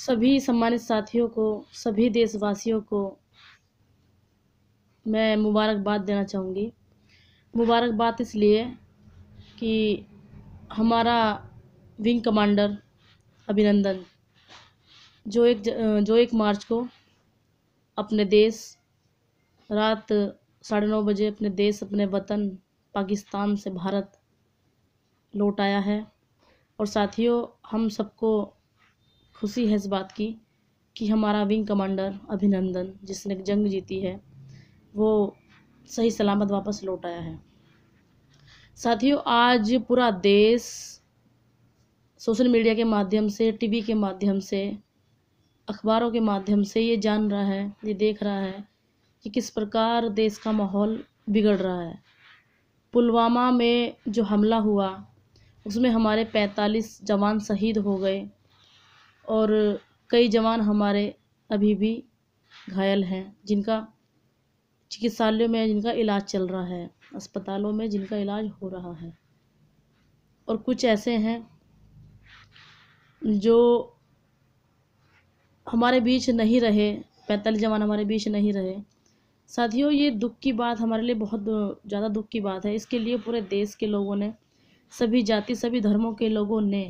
सभी सम्मानित साथियों को सभी देशवासियों को मैं मुबारकबाद देना चाहूँगी मुबारकबाद इसलिए कि हमारा विंग कमांडर अभिनंदन जो एक जो एक मार्च को अपने देश रात साढ़े नौ बजे अपने देश अपने वतन पाकिस्तान से भारत लौट आया है और साथियों हम सबको खुशी है इस बात की कि हमारा विंग कमांडर अभिनंदन जिसने जंग जीती है वो सही सलामत वापस लौट आया है साथियों आज पूरा देश सोशल मीडिया के माध्यम से टीवी के माध्यम से अखबारों के माध्यम से ये जान रहा है ये देख रहा है कि किस प्रकार देश का माहौल बिगड़ रहा है पुलवामा में जो हमला हुआ उसमें हमारे 45 जवान शहीद हो गए और कई जवान हमारे अभी भी घायल हैं जिनका चिकित्सालयों में जिनका इलाज चल रहा है अस्पतालों में जिनका इलाज हो रहा है और कुछ ऐसे हैं जो हमारे बीच नहीं रहे पैंतालीस जवान हमारे बीच नहीं रहे साथियों ये दुख की बात हमारे लिए बहुत ज़्यादा दुख की बात है इसके लिए पूरे देश के लोगों ने सभी जाति सभी धर्मों के लोगों ने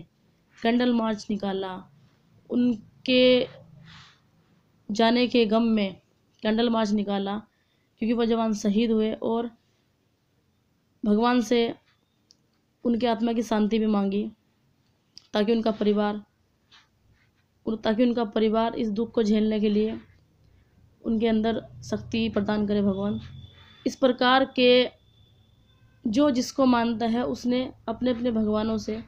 कैंडल मार्च निकाला उनके जाने के गम में कैंडल मार्च निकाला क्योंकि वह जवान शहीद हुए और भगवान से उनके आत्मा की शांति भी मांगी ताकि उनका परिवार ताकि उनका परिवार इस दुख को झेलने के लिए उनके अंदर शक्ति प्रदान करे भगवान इस प्रकार के जो जिसको मानता है उसने अपने अपने भगवानों से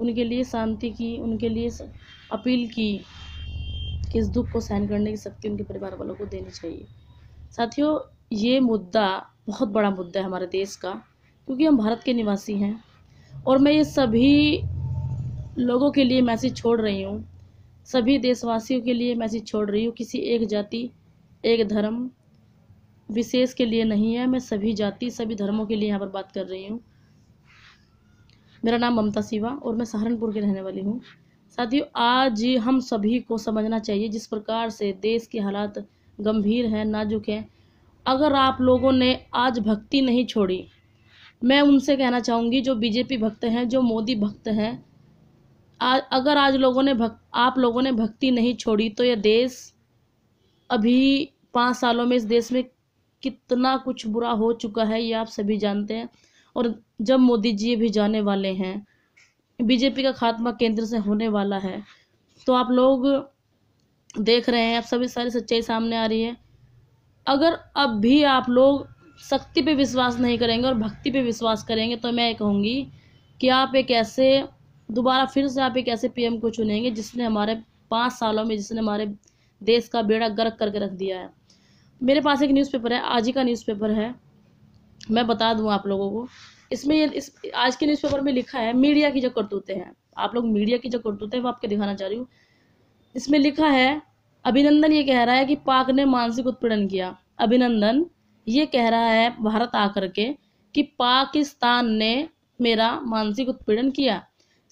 उनके लिए शांति की उनके लिए अपील की कि इस दुख को सहन करने की शक्ति उनके परिवार वालों को देनी चाहिए साथियों ये मुद्दा बहुत बड़ा मुद्दा है हमारे देश का क्योंकि हम भारत के निवासी हैं और मैं ये सभी लोगों के लिए मैसेज छोड़ रही हूँ सभी देशवासियों के लिए मैसेज छोड़ रही हूँ किसी एक जाति एक धर्म विशेष के लिए नहीं है मैं सभी जाति सभी धर्मों के लिए यहाँ पर बात कर रही हूँ मेरा नाम ममता सिवा और मैं सहारनपुर की रहने वाली हूँ साथियों आज हम सभी को समझना चाहिए जिस प्रकार से देश के हालात गंभीर हैं नाजुक हैं अगर आप लोगों ने आज भक्ति नहीं छोड़ी मैं उनसे कहना चाहूँगी जो बीजेपी भक्त हैं जो मोदी भक्त हैं आज अगर आज लोगों ने भक्त आप लोगों ने भक्ति नहीं छोड़ी तो यह देश अभी पाँच सालों में इस देश में कितना कुछ बुरा हो चुका है ये आप सभी जानते हैं और जब मोदी जी भी जाने वाले हैं बीजेपी का खात्मा केंद्र से होने वाला है तो आप लोग देख रहे हैं आप सभी सारी सच्चाई सामने आ रही है अगर अब भी आप लोग शक्ति पे विश्वास नहीं करेंगे और भक्ति पे विश्वास करेंगे तो मैं कहूँगी कि आप एक ऐसे दोबारा फिर से आप एक ऐसे पीएम को चुनेंगे जिसने हमारे पाँच सालों में जिसने हमारे देश का बेड़ा गर्क करके रख दिया है मेरे पास एक न्यूज़पेपर है आज ही का न्यूज़पेपर है मैं बता दूँ आप लोगों को इसमें इस आज के न्यूज़पेपर में लिखा है मीडिया की जो करतूतें हैं आप लोग मीडिया की जो करतूतें हैं वो आपको दिखाना चाह रही हूँ इसमें लिखा है अभिनंदन ये कह रहा है कि पाक ने मानसिक उत्पीड़न किया अभिनंदन ये कह रहा है भारत आकर के कि पाकिस्तान ने मेरा मानसिक उत्पीड़न किया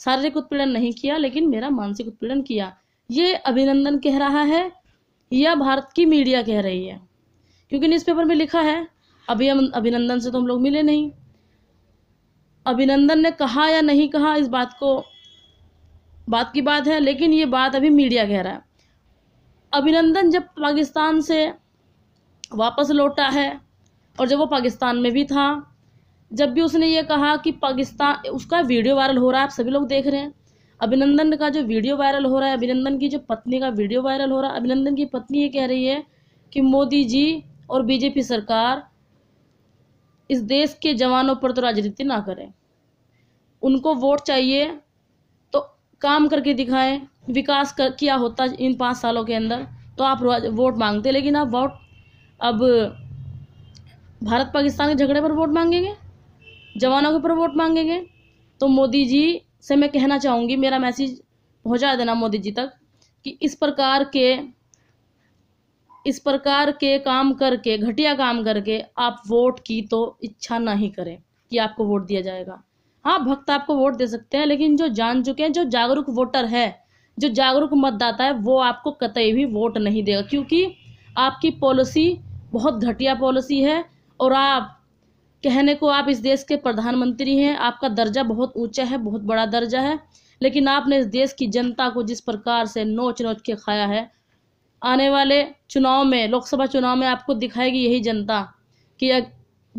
शारीरिक उत्पीड़न नहीं किया लेकिन मेरा मानसिक उत्पीड़न किया ये अभिनंदन कह रहा है या भारत की मीडिया कह रही है क्योंकि न्यूज़पेपर में लिखा है अभी अभिनंदन से तो हम लोग मिले नहीं अभिनंदन ने कहा या नहीं कहा इस बात को बात की बात है लेकिन ये बात अभी मीडिया कह रहा है अभिनंदन जब पाकिस्तान से वापस लौटा है और जब वो पाकिस्तान में भी था जब भी उसने ये कहा कि पाकिस्तान उसका वीडियो वायरल हो रहा है आप सभी लोग देख रहे हैं अभिनंदन का जो वीडियो वायरल हो रहा है अभिनंदन की जो पत्नी का वीडियो वायरल हो रहा है अभिनंदन की पत्नी ये कह रही है कि मोदी जी और बीजेपी सरकार इस देश के जवानों पर तो राजनीति ना करें उनको वोट चाहिए तो काम करके दिखाएं विकास कर किया होता इन पाँच सालों के अंदर तो आप वोट मांगते लेकिन आप वोट अब भारत पाकिस्तान के झगड़े पर वोट मांगेंगे जवानों के ऊपर वोट मांगेंगे तो मोदी जी से मैं कहना चाहूँगी मेरा मैसेज पहुँचा देना मोदी जी तक कि इस प्रकार के इस प्रकार के काम करके घटिया काम करके आप वोट की तो इच्छा ना ही करें कि आपको वोट दिया जाएगा हाँ भक्त आपको वोट दे सकते हैं लेकिन जो जान चुके हैं जो जागरूक वोटर है जो जागरूक मतदाता है वो आपको कतई भी वोट नहीं देगा क्योंकि आपकी पॉलिसी बहुत घटिया पॉलिसी है और आप कहने को आप इस देश के प्रधानमंत्री हैं आपका दर्जा बहुत ऊंचा है बहुत बड़ा दर्जा है लेकिन आपने इस देश की जनता को जिस प्रकार से नोच नोच के खाया है आने वाले चुनाव में लोकसभा चुनाव में आपको दिखाएगी यही जनता कि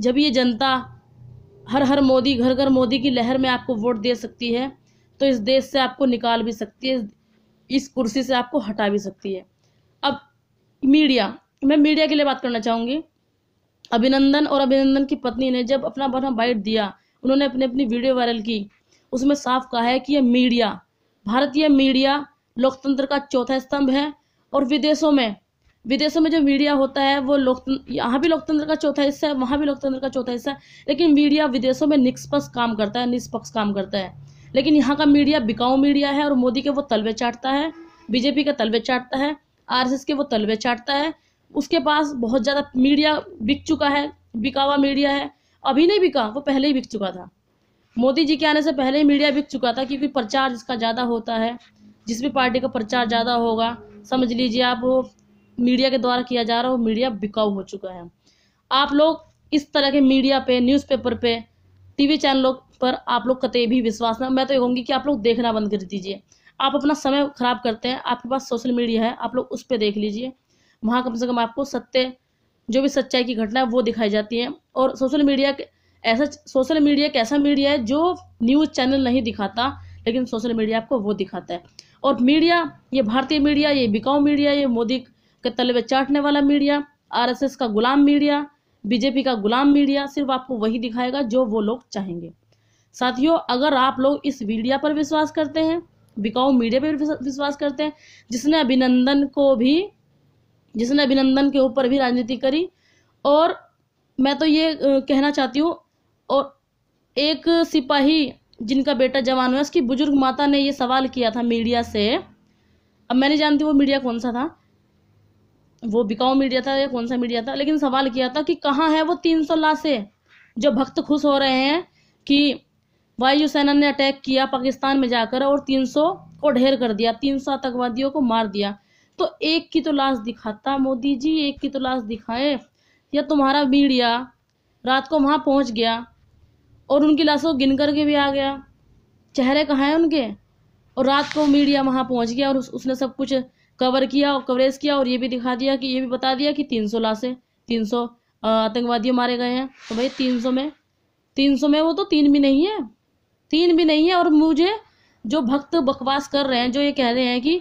जब ये जनता हर हर मोदी घर घर मोदी की लहर में आपको वोट दे सकती है तो इस देश से आपको निकाल भी सकती है इस कुर्सी से आपको हटा भी सकती है अब मीडिया मैं मीडिया के लिए बात करना चाहूँगी अभिनंदन और अभिनंदन की पत्नी ने जब अपना अपना बाइट दिया उन्होंने अपनी अपनी वीडियो वायरल की उसमें साफ कहा है कि यह मीडिया भारतीय मीडिया लोकतंत्र का चौथा स्तंभ है और विदेशों में विदेशों में जो मीडिया होता है वो लोकतंत्र यहाँ भी लोकतंत्र का चौथा हिस्सा है वहाँ भी लोकतंत्र का चौथा हिस्सा है लेकिन मीडिया विदेशों में निष्पक्ष काम करता है निष्पक्ष काम करता है लेकिन यहाँ का मीडिया बिकाऊ मीडिया है और मोदी के वो तलवे चाटता है बीजेपी का तलवे चाटता है आर के वो तलवे चाटता है उसके पास बहुत ज़्यादा मीडिया बिक चुका है बिकावा मीडिया है अभी नहीं बिका वो पहले ही बिक चुका था मोदी जी के आने से पहले ही मीडिया बिक चुका था क्योंकि प्रचार जिसका ज़्यादा होता है जिस भी पार्टी का प्रचार ज़्यादा होगा समझ लीजिए आप वो मीडिया के द्वारा किया जा रहा है वो मीडिया बिकाऊ हो चुका है आप लोग इस तरह के मीडिया पे न्यूज़पेपर पे टीवी चैनलों पर आप लोग कतई भी विश्वास ना मैं तो ये कहूँगी कि आप लोग देखना बंद कर दीजिए आप अपना समय खराब करते हैं आपके पास सोशल मीडिया है आप लोग उस पर देख लीजिए वहाँ कम से कम आपको सत्य जो भी सच्चाई की घटना है वो दिखाई जाती है और सोशल मीडिया ऐसा सोशल मीडिया एक ऐसा मीडिया है जो न्यूज़ चैनल नहीं दिखाता लेकिन सोशल मीडिया आपको वो दिखाता है और मीडिया ये भारतीय मीडिया ये बिकाऊ मीडिया ये मोदी के तलवे चाटने वाला मीडिया आरएसएस का गुलाम मीडिया बीजेपी का गुलाम मीडिया सिर्फ आपको वही दिखाएगा जो वो लोग चाहेंगे साथियों अगर आप लोग इस मीडिया पर विश्वास करते हैं बिकाऊ मीडिया पर विश्वास करते हैं जिसने अभिनंदन को भी जिसने अभिनंदन के ऊपर भी राजनीति करी और मैं तो ये कहना चाहती हूँ और एक सिपाही जिनका बेटा जवान हुआ उसकी बुजुर्ग माता ने ये सवाल किया था मीडिया से अब मैं नहीं जानती वो मीडिया कौन सा था वो बिकाऊ मीडिया था या कौन सा मीडिया था लेकिन सवाल किया था कि कहाँ है वो तीन सौ लाशें जो भक्त खुश हो रहे हैं कि वायुसेना ने अटैक किया पाकिस्तान में जाकर और तीन सौ को ढेर कर दिया तीन सौ आतंकवादियों को मार दिया तो एक की तो लाश दिखाता मोदी जी एक की तो लाश दिखाए या तुम्हारा मीडिया रात को वहां पहुंच गया और उनकी लाशों गिन करके भी आ गया चेहरे कहाँ हैं उनके और रात को मीडिया वहाँ पहुँच गया और उस, उसने सब कुछ कवर किया और कवरेज किया और ये भी दिखा दिया कि ये भी बता दिया कि तीन सौ लाशें तीन सौ आतंकवादी मारे गए हैं तो भाई तीन सौ में तीन सौ में वो तो तीन भी नहीं है तीन भी नहीं है और मुझे जो भक्त बकवास कर रहे हैं जो ये कह रहे हैं कि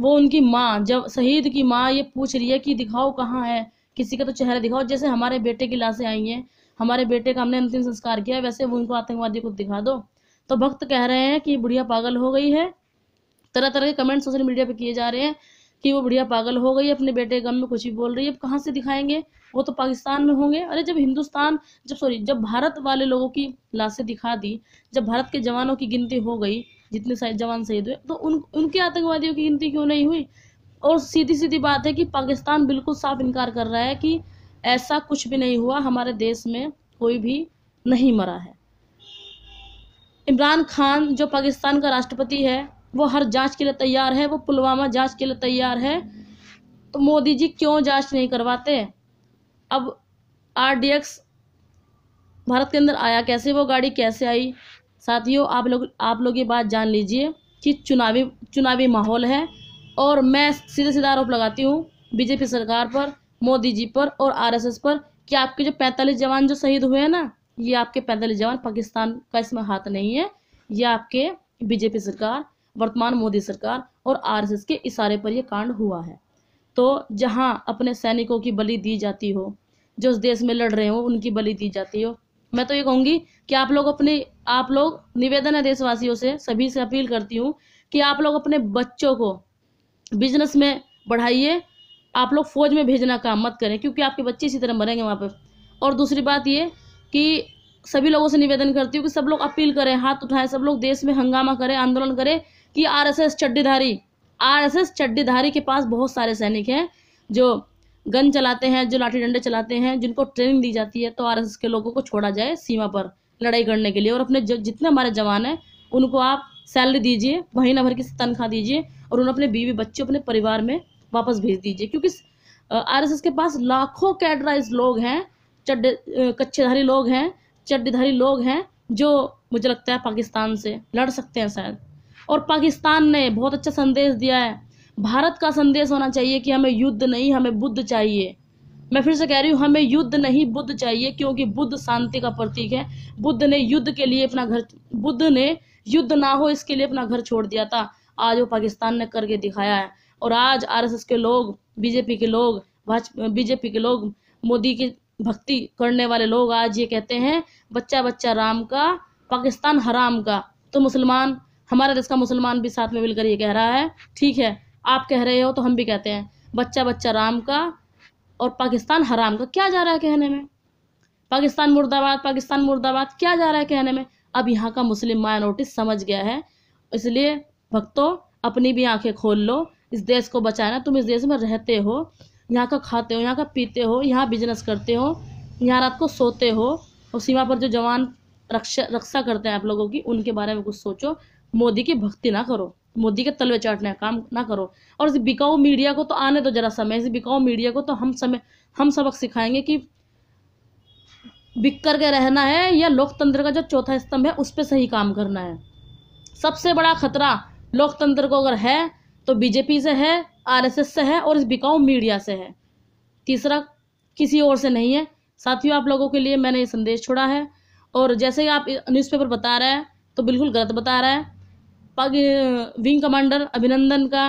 वो उनकी माँ जब शहीद की माँ ये पूछ रही है कि दिखाओ कहाँ है किसी का तो चेहरा दिखाओ जैसे हमारे बेटे की लाशें आई हैं हमारे बेटे का हमने अंतिम संस्कार किया वैसे वो इनको आतंकवादी को दिखा दो तो भक्त कह रहे हैं कि बुढ़िया पागल हो गई है तरह तरह के कमेंट सोशल मीडिया पे किए जा रहे हैं कि वो बुढ़िया पागल हो गई अपने बेटे गम में कुछ ही बोल रही है अब कहाँ से दिखाएंगे वो तो पाकिस्तान में होंगे अरे जब हिंदुस्तान जब सॉरी जब भारत वाले लोगों की लाशें दिखा दी जब भारत के जवानों की गिनती हो गई जितने शायद जवान शहीद हुए तो उन उनके आतंकवादियों की गिनती क्यों नहीं हुई और सीधी सीधी बात है कि पाकिस्तान बिल्कुल साफ इनकार कर रहा है कि ऐसा कुछ भी नहीं हुआ हमारे देश में कोई भी नहीं मरा है इमरान खान जो पाकिस्तान का राष्ट्रपति है वो हर जांच के लिए तैयार है वो पुलवामा जांच के लिए तैयार है तो मोदी जी क्यों जांच नहीं करवाते अब आर भारत के अंदर आया कैसे वो गाड़ी कैसे आई साथियों आप लोग आप लोग ये बात जान लीजिए कि चुनावी चुनावी माहौल है और मैं सीधे सीधा आरोप लगाती हूँ बीजेपी सरकार पर मोदी जी पर और आरएसएस पर कि आपके जो पैंतालीस जवान जो शहीद हुए हैं ना ये आपके पैंतालीस जवान पाकिस्तान का इसमें हाथ नहीं है ये आपके बीजेपी सरकार वर्तमान मोदी सरकार और आरएसएस के इशारे पर ये कांड हुआ है तो जहाँ अपने सैनिकों की बलि दी जाती हो जो उस देश में लड़ रहे हो उनकी बलि दी जाती हो मैं तो ये कहूँगी कि आप लोग अपने आप लोग निवेदन है देशवासियों से सभी से अपील करती हूँ कि आप लोग अपने बच्चों को बिजनेस में बढ़ाइए आप लोग फौज में भेजना काम मत करें क्योंकि आपके बच्चे इसी तरह मरेंगे वहाँ पर और दूसरी बात ये कि सभी लोगों से निवेदन करती हूँ कि सब लोग अपील करें हाथ उठाएं सब लोग देश में हंगामा करें आंदोलन करें कि आरएसएस चड्डीधारी आरएसएस चड्डीधारी के पास बहुत सारे सैनिक हैं जो गन चलाते हैं जो लाठी डंडे चलाते हैं जिनको ट्रेनिंग दी जाती है तो आरएसएस के लोगों को छोड़ा जाए सीमा पर लड़ाई करने के लिए और अपने जितने हमारे जवान हैं उनको आप सैलरी दीजिए महीना भर की तनख्वाह दीजिए और उन्हें अपने बीवी बच्चे अपने परिवार में वापस भेज दीजिए क्योंकि आरएसएस के पास लाखों कैडराइज लोग हैं चड्डे कच्चेधारी लोग हैं चड्डेधारी लोग हैं जो मुझे लगता है पाकिस्तान से लड़ सकते हैं शायद और पाकिस्तान ने बहुत अच्छा संदेश दिया है भारत का संदेश होना चाहिए कि हमें युद्ध नहीं हमें बुद्ध चाहिए मैं फिर से कह रही हूँ हमें युद्ध नहीं बुद्ध चाहिए क्योंकि बुद्ध शांति का प्रतीक है बुद्ध ने युद्ध के लिए अपना घर बुद्ध ने युद्ध ना हो इसके लिए अपना घर छोड़ दिया था आज वो पाकिस्तान ने करके दिखाया है और आज आरएसएस के लोग बीजेपी के लोग बीजेपी के लोग मोदी की भक्ति करने वाले लोग आज ये कहते हैं बच्चा बच्चा राम का पाकिस्तान हराम का तो मुसलमान हमारे देश का मुसलमान भी साथ में मिलकर ये कह रहा है ठीक है आप कह रहे हो तो हम भी कहते हैं बच्चा बच्चा राम का और पाकिस्तान हराम का क्या जा रहा है कहने में पाकिस्तान मुर्दाबाद पाकिस्तान मुर्दाबाद क्या जा रहा है कहने में अब यहाँ का मुस्लिम माइनॉरिटी समझ गया है इसलिए भक्तों अपनी भी आंखें खोल लो इस देश को बचाना तुम इस देश में रहते हो यहाँ का खाते हो यहाँ का पीते हो यहाँ बिजनेस करते हो यहाँ रात को सोते हो और सीमा पर जो जवान रक्षा रक्षा करते हैं आप लोगों की उनके बारे में कुछ सोचो मोदी की भक्ति ना करो मोदी के तलवे चाटने का काम ना करो और इस बिकाऊ मीडिया को तो आने दो जरा समय इस बिकाऊ मीडिया को तो हम समय हम सबक सिखाएंगे कि बिक कर के रहना है या लोकतंत्र का जो चौथा स्तंभ है उस पर सही काम करना है सबसे बड़ा खतरा लोकतंत्र को अगर है तो बीजेपी से है आरएसएस से है और इस बिकाऊ मीडिया से है तीसरा किसी और से नहीं है साथियों आप लोगों के लिए मैंने ये संदेश छोड़ा है और जैसे ही आप न्यूज़पेपर बता रहा है तो बिल्कुल गलत बता रहा है विंग कमांडर अभिनंदन का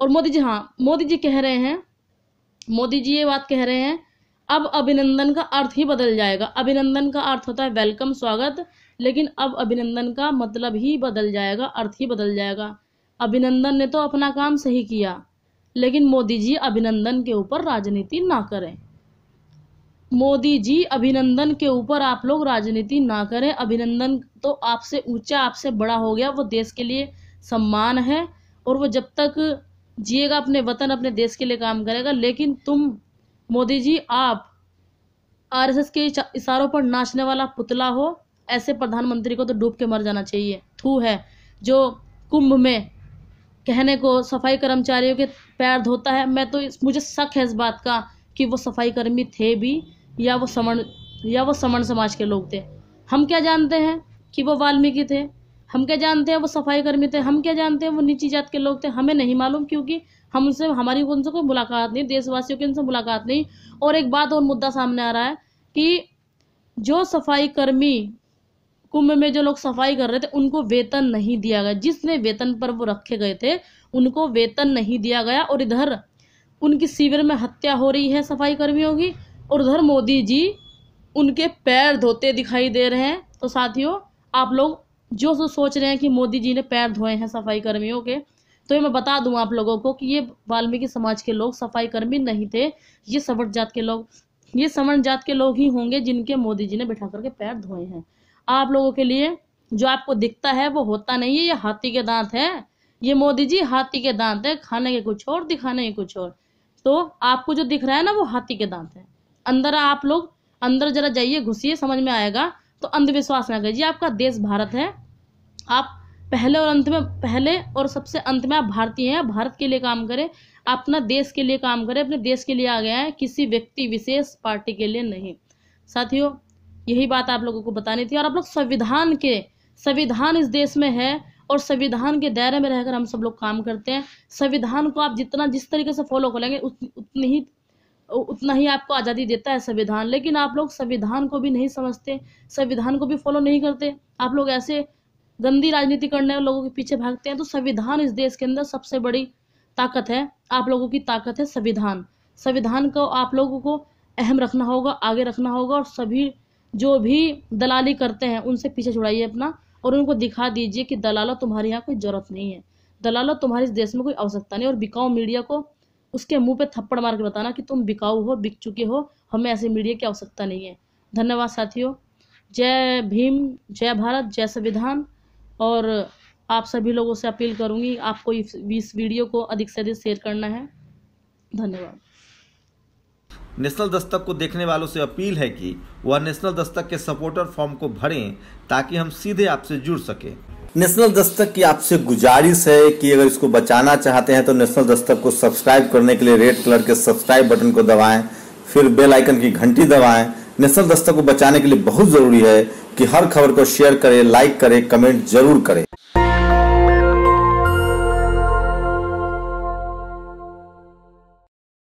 और मोदी जी हाँ मोदी जी कह रहे हैं मोदी जी ये बात कह रहे हैं अब अभिनंदन का अर्थ ही बदल जाएगा अभिनंदन का अर्थ होता है वेलकम स्वागत लेकिन अब अभिनंदन का मतलब ही बदल जाएगा अर्थ ही बदल जाएगा अभिनंदन ने तो अपना काम सही किया लेकिन मोदी जी अभिनंदन के ऊपर राजनीति ना करें मोदी जी अभिनंदन के ऊपर आप लोग राजनीति ना करें अभिनंदन तो आपसे ऊंचा आपसे बड़ा हो गया वो देश के लिए सम्मान है और वो जब तक जिएगा अपने वतन अपने देश के लिए काम करेगा लेकिन तुम मोदी जी आप आरएसएस के इशारों पर नाचने वाला पुतला हो ऐसे प्रधानमंत्री को तो डूब के मर जाना चाहिए थू है जो कुंभ में कहने को सफाई कर्मचारियों के पैर धोता है मैं तो मुझे शक है इस बात का कि वो सफाई कर्मी थे भी या वो समण या वो समण समाज के लोग थे हम क्या जानते हैं कि वो वाल्मीकि थे हम क्या जानते हैं वो सफाई कर्मी थे हम क्या जानते हैं वो नीची जात के लोग थे हमें नहीं मालूम क्योंकि हम उनसे हमारी उनसे कोई मुलाकात नहीं देशवासियों की उनसे मुलाकात नहीं और एक बात और मुद्दा सामने आ रहा है कि जो सफाई कर्मी कुंभ में जो लोग सफाई कर रहे थे उनको वेतन नहीं दिया गया जिसने वेतन पर वो रखे गए थे उनको वेतन नहीं दिया गया और इधर उनकी शिविर में हत्या हो रही है सफाई कर्मियों की और उधर मोदी जी उनके पैर धोते दिखाई दे रहे हैं तो साथियों आप लोग जो सो सोच रहे हैं कि मोदी जी ने पैर धोए हैं सफाई कर्मियों के तो ये मैं बता दूं आप लोगों को कि ये वाल्मीकि समाज के लोग सफाई कर्मी नहीं थे ये सवर्ण जात के लोग ये सवर्ण जात के लोग ही होंगे जिनके मोदी जी ने बैठा करके पैर धोए हैं आप लोगों के लिए जो आपको दिखता है वो होता नहीं है ये हाथी के दांत है ये मोदी जी हाथी के दांत है खाने के कुछ और दिखाने के कुछ और तो आपको जो दिख रहा है ना वो हाथी के दांत है अंदर आप लोग अंदर जरा जाइए घुसिए समझ में आएगा तो अंधविश्वास ना करिए आपका देश भारत है आप पहले और अंत में पहले और सबसे अंत में आप भारतीय हैं भारत के लिए काम करें अपना देश के लिए काम करें अपने देश के लिए आ गया है किसी व्यक्ति विशेष पार्टी के लिए नहीं साथियों यही बात आप लोगों को बतानी थी और आप लोग संविधान के संविधान इस देश में है और संविधान के दायरे में रहकर हम सब लोग काम करते हैं संविधान को आप जितना जिस तरीके से फॉलो करेंगे लेंगे उतनी ही उतना ही आपको आज़ादी देता है संविधान लेकिन आप लोग संविधान को भी नहीं समझते संविधान को भी फॉलो नहीं करते आप लोग ऐसे गंदी राजनीति करने वाले लोगों के पीछे भागते हैं तो संविधान इस देश के अंदर सबसे बड़ी ताकत है आप लोगों की ताकत है संविधान संविधान को आप लोगों को अहम रखना होगा आगे रखना होगा और सभी जो भी दलाली करते हैं उनसे पीछे छुड़ाइए अपना और उनको दिखा दीजिए कि दलालों तुम्हारे यहाँ कोई ज़रूरत नहीं है दलालों तुम्हारे इस देश में कोई आवश्यकता नहीं और बिकाऊ मीडिया को उसके मुंह पे थप्पड़ मार के बताना कि तुम बिकाऊ हो बिक चुके हो हमें ऐसे मीडिया की आवश्यकता नहीं है धन्यवाद साथियों जय भीम जय भारत जय संविधान और आप सभी लोगों से अपील करूंगी आपको इस वीडियो को अधिक से अधिक शेयर करना है धन्यवाद नेशनल दस्तक को देखने वालों से अपील है कि वह नेशनल दस्तक के सपोर्टर फॉर्म को भरें ताकि हम सीधे आपसे जुड़ सकें नेशनल दस्तक की आपसे गुजारिश है कि अगर इसको बचाना चाहते हैं तो नेशनल दस्तक को सब्सक्राइब करने के लिए रेड कलर के सब्सक्राइब बटन को दबाएं फिर बेल आइकन की घंटी दबाएं नेशनल दस्तक को बचाने के लिए बहुत ज़रूरी है कि हर खबर को शेयर करें लाइक करें कमेंट जरूर करें